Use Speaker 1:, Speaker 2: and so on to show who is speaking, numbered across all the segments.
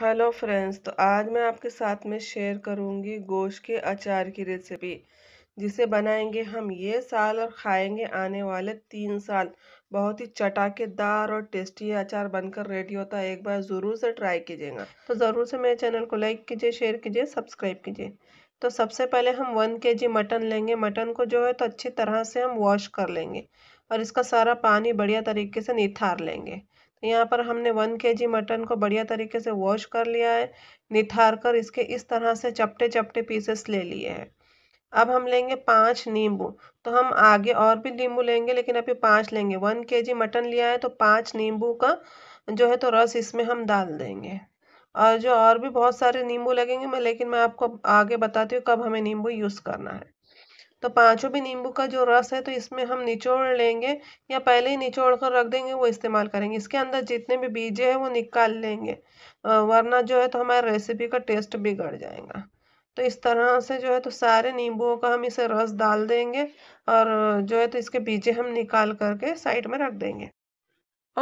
Speaker 1: hello friends तो आज मैं आपके साथ में शेयर करूंगी गोश्त के अचार की रेसिपी जिसे बनाएंगे हम ये साल और खाएंगे आने वाले तीन साल बहुत ही चटाकेदार और टेस्टी अचार बनकर रेडी होता है एक बार ज़रूर से ट्राई कीजिएगा तो ज़रूर से मेरे चैनल को लाइक कीजिए शेयर कीजिए सब्सक्राइब कीजिए तो सबसे पहले हम वन के जी मटन लेंगे मटन को जो है तो अच्छी तरह से हम वॉश कर लेंगे और इसका सारा पानी बढ़िया तरीके से निथार लेंगे तो यहाँ पर हमने वन के जी मटन को बढ़िया तरीके से वॉश कर लिया है निथार कर इसके इस तरह से चपटे चपटे पीसेस ले लिए हैं अब हम लेंगे पाँच नींबू तो हम आगे और भी नींबू लेंगे लेकिन अभी पाँच लेंगे वन के जी मटन लिया है तो पाँच नींबू का जो है तो रस इसमें हम डाल देंगे और जो और भी बहुत सारे नींबू लगेंगे मैं लेकिन मैं आपको आगे बताती हूँ कब हमें नींबू यूज़ करना है तो पाँचों भी नींबू का जो रस है तो इसमें हम निचोड़ लेंगे या पहले ही निचोड़ कर रख देंगे वो इस्तेमाल करेंगे इसके अंदर जितने भी बीजे हैं वो निकाल लेंगे वरना जो है तो हमारे रेसिपी का टेस्ट बिगड़ जाएगा तो इस तरह से जो है तो सारे नींबुओं का हम इसे रस डाल देंगे और जो है तो इसके बीजे हम निकाल करके साइड में रख देंगे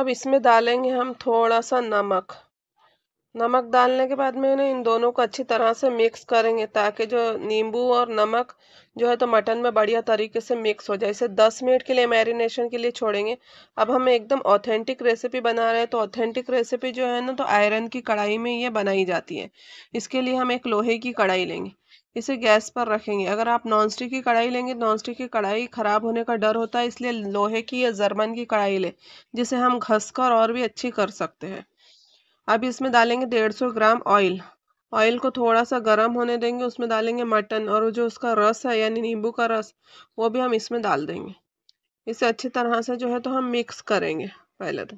Speaker 1: अब इसमें डालेंगे हम थोड़ा सा नमक नमक डालने के बाद में ना इन दोनों को अच्छी तरह से मिक्स करेंगे ताकि जो नींबू और नमक जो है तो मटन में बढ़िया तरीके से मिक्स हो जाए इसे 10 मिनट के लिए मैरिनेशन के लिए छोड़ेंगे अब हम एकदम ऑथेंटिक रेसिपी बना रहे हैं तो ऑथेंटिक रेसिपी जो है ना तो आयरन की कढ़ाई में ये बनाई जाती है इसके लिए हम एक लोहे की कढ़ाई लेंगे इसे गैस पर रखेंगे अगर आप नॉनस्टिक की कढ़ाई लेंगे नॉनस्टिक की कढ़ाई ख़राब होने का डर होता है इसलिए लोहे की या जर्मन की कढ़ाई लें जिसे हम घस कर और भी अच्छी कर सकते हैं अब इसमें डालेंगे डेढ़ सौ ग्राम ऑयल ऑयल को थोड़ा सा गर्म होने देंगे उसमें डालेंगे मटन और जो उसका रस है यानी नींबू का रस वो भी हम इसमें डाल देंगे इसे अच्छी तरह से जो है तो हम मिक्स करेंगे पहले तो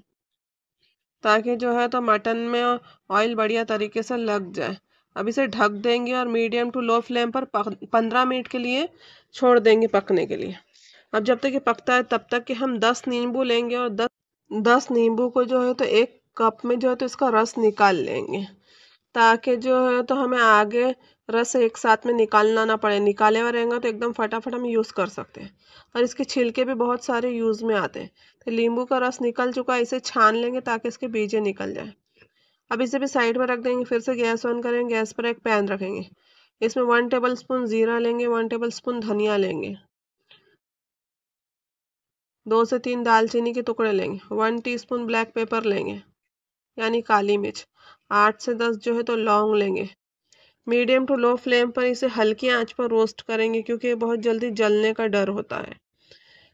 Speaker 1: ताकि जो है तो मटन में ऑयल बढ़िया तरीके से लग जाए अब इसे ढक देंगे और मीडियम टू लो फ्लेम पर पंद्रह मिनट के लिए छोड़ देंगे पकने के लिए अब जब तक ये पकता है तब तक कि हम दस नींबू लेंगे और दस दस नींबू को जो है तो एक कप में जो है तो इसका रस निकाल लेंगे ताकि जो है तो हमें आगे रस एक साथ में निकालना ना पड़े निकाले हुआ रहेंगे तो एकदम फटाफट हम यूज़ कर सकते हैं और इसके छिलके भी बहुत सारे यूज़ में आते हैं तो नींबू का रस निकल चुका है इसे छान लेंगे ताकि इसके बीजे निकल जाए अब इसे भी साइड में रख देंगे फिर से गैस ऑन करेंगे गैस पर एक पैन रखेंगे इसमें वन टेबल स्पून ज़ीरा लेंगे वन टेबल स्पून धनिया लेंगे दो से तीन दालचीनी के टुकड़े लेंगे वन टीस्पून ब्लैक पेपर लेंगे यानी काली मिर्च आठ से दस जो है तो लौंग लेंगे मीडियम टू लो फ्लेम पर इसे हल्की आंच पर रोस्ट करेंगे क्योंकि बहुत जल्दी जलने का डर होता है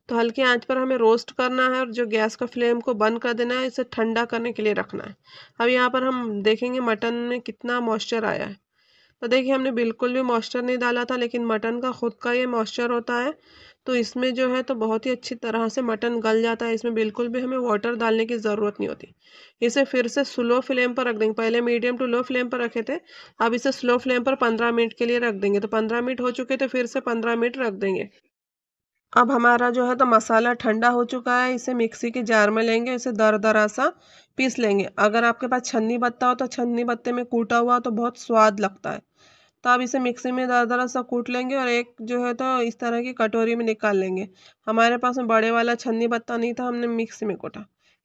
Speaker 1: तो हल्की आंच पर हमें रोस्ट करना है और जो गैस का फ्लेम को बंद कर देना है इसे ठंडा करने के लिए रखना है अब यहाँ पर हम देखेंगे मटन में कितना मॉइस्चर आया है तो देखिए हमने बिल्कुल भी मॉइस्चर नहीं डाला था लेकिन मटन का ख़ुद का ये मॉइस्चर होता है तो इसमें जो है तो बहुत ही अच्छी तरह से मटन गल जाता है इसमें बिल्कुल भी हमें वाटर डालने की ज़रूरत नहीं होती इसे फिर से स्लो फ्लेम पर रख देंगे पहले मीडियम टू लो फ्लेम पर रखे थे अब इसे स्लो फ्लेम पर पंद्रह मिनट के लिए रख देंगे तो पंद्रह मिनट हो चुके तो फिर से पंद्रह मिनट रख देंगे अब हमारा जो है तो मसाला ठंडा हो चुका है इसे मिक्सी के जार में लेंगे इसे दर दरा सा पीस लेंगे अगर आपके पास छन्नी बत्ता हो तो छन्नी बत्ते में कूटा हुआ तो बहुत स्वाद लगता है तो आप इसे मिक्सी में ज़रा ज़रा सा कूट लेंगे और एक जो है तो इस तरह की कटोरी में निकाल लेंगे हमारे पास में बड़े वाला छन्नी पत्ता नहीं था हमने मिक्सी में कूटा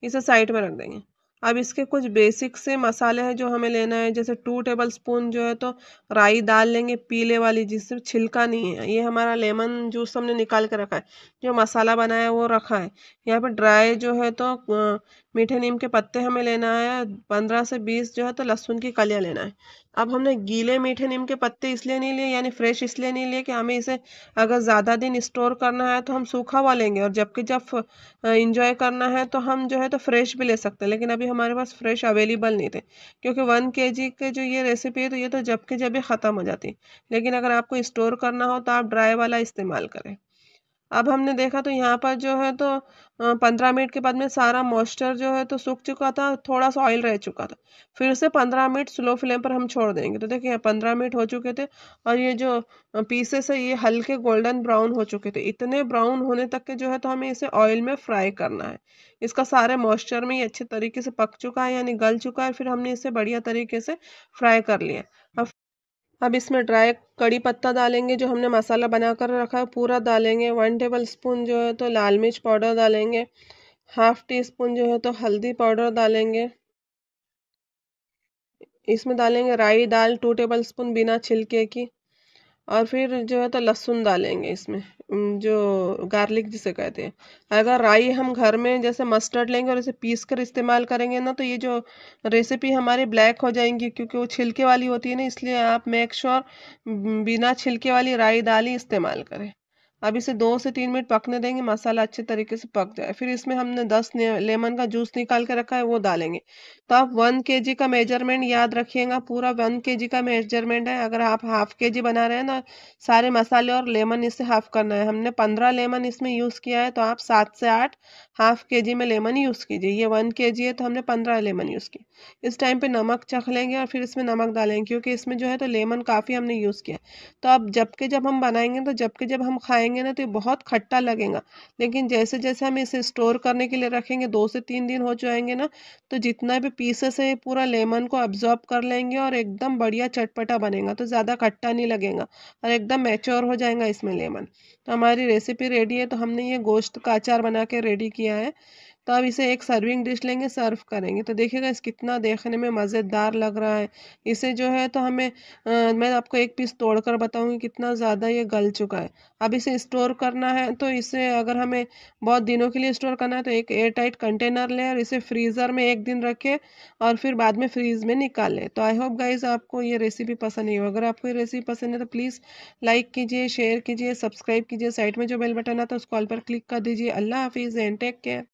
Speaker 1: इसे साइड में रख देंगे अब इसके कुछ बेसिक से मसाले हैं जो हमें लेना है जैसे टू टेबल स्पून जो है तो राई दाल लेंगे पीले वाली जिससे छिलका नहीं है ये हमारा लेमन जूस हमने निकाल के रखा है जो मसाला बनाया है वो रखा है यहाँ पर ड्राई जो है तो मीठे नीम के पत्ते हमें लेना है पंद्रह से बीस जो है तो लहसुन की कलियाँ लेना है अब हमने गीले मीठे नीम के पत्ते इसलिए नहीं लिए यानी फ्रेश इसलिए नहीं लिए कि हमें इसे अगर ज़्यादा दिन स्टोर करना है तो हम सूखा हुआ लेंगे और जबकि जब इंजॉय करना है तो हम जो है तो फ्रेश भी ले सकते हैं लेकिन अभी हमारे पास फ्रेश अवेलेबल नहीं थे क्योंकि वन के जी के जो ये रेसिपी है तो ये तो जबकि जब ही ख़त्म हो जाती लेकिन अगर आपको स्टोर करना हो तो आप ड्राई वाला इस्तेमाल करें अब हमने देखा तो यहाँ पर जो है तो पंद्रह मिनट के बाद में सारा मॉइस्चर जो है तो सूख चुका था थोड़ा सा ऑयल रह चुका था फिर से पंद्रह मिनट स्लो फ्लेम पर हम छोड़ देंगे तो देखिए यहाँ पंद्रह मिनट हो चुके थे और ये जो पीसेस है ये हल्के गोल्डन ब्राउन हो चुके थे इतने ब्राउन होने तक के जो है तो हमें इसे ऑयल में फ्राई करना है इसका सारे मॉइस्चर में ये अच्छे तरीके से पक चुका है यानी गल चुका है फिर हमने इसे बढ़िया तरीके से फ्राई कर लिया अब अब इसमें ड्राई कड़ी पत्ता डालेंगे जो हमने मसाला बना कर रखा है पूरा डालेंगे वन टेबल स्पून जो है तो लाल मिर्च पाउडर डालेंगे हाफ टी स्पून जो है तो हल्दी पाउडर डालेंगे इसमें डालेंगे राई दाल टू टेबल स्पून बिना छिलके की और फिर जो है तो लहसुन डालेंगे इसमें जो गार्लिक जिसे कहते हैं अगर राई हम घर में जैसे मस्टर्ड लेंगे और इसे पीस कर इस्तेमाल करेंगे ना तो ये जो रेसिपी हमारी ब्लैक हो जाएंगी क्योंकि वो छिलके वाली होती है ना इसलिए आप मेक श्योर sure बिना छिलके वाली राई दाल ही इस्तेमाल करें अब इसे दो से तीन मिनट पकने देंगे मसाला अच्छे तरीके से पक जाए फिर इसमें हमने दस लेमन का जूस निकाल के रखा है वो डालेंगे तो आप वन के जी का मेजरमेंट याद रखिएगा पूरा वन के जी का मेजरमेंट है अगर आप हाफ के जी बना रहे हैं ना सारे मसाले और लेमन इसे हाफ करना है हमने पंद्रह लेमन इसमें यूज़ किया है तो आप सात से आठ हाफ के जी में लेमन यूज़ कीजिए ये वन के जी है तो हमने पंद्रह लेमन यूज़ किया इस टाइम पे नमक चख लेंगे और फिर इसमें नमक डालेंगे क्योंकि इसमें जो है तो लेमन काफ़ी हमने यूज़ किया तो अब जबकि जब हम बनाएंगे तो जबकि जब हम खाएंगे खाएंगे ना तो ये बहुत खट्टा लगेगा लेकिन जैसे जैसे हम इसे स्टोर करने के लिए रखेंगे दो से तीन दिन हो जाएंगे ना तो जितना भी पीसेस है पूरा लेमन को अब्जॉर्ब कर लेंगे और एकदम बढ़िया चटपटा बनेगा तो ज़्यादा खट्टा नहीं लगेगा और एकदम मैच्योर हो जाएगा इसमें लेमन तो हमारी रेसिपी रेडी है तो हमने ये गोश्त का अचार बना के रेडी किया है तो अब इसे एक सर्विंग डिश लेंगे सर्व करेंगे तो देखिएगा इस कितना देखने में मज़ेदार लग रहा है इसे जो है तो हमें आ, मैं आपको एक पीस तोड़ कर बताऊँगी कितना ज़्यादा ये गल चुका है अब इसे स्टोर करना है तो इसे अगर हमें बहुत दिनों के लिए स्टोर करना है तो एक एयर टाइट कंटेनर लें और इसे फ्रीज़र में एक दिन रखें और फिर बाद में फ्रीज़ में निकालें तो आई होप गाइज़ आपको ये रेसिपी पसंद नहीं हो अगर आपको ये रेसिपी पसंद है तो प्लीज़ लाइक कीजिए शेयर कीजिए सब्सक्राइब कीजिए साइड में जो बेल बटन आता है उस कॉल पर क्लिक कर दीजिए अल्लाह हाफिज़ एंड टेक केयर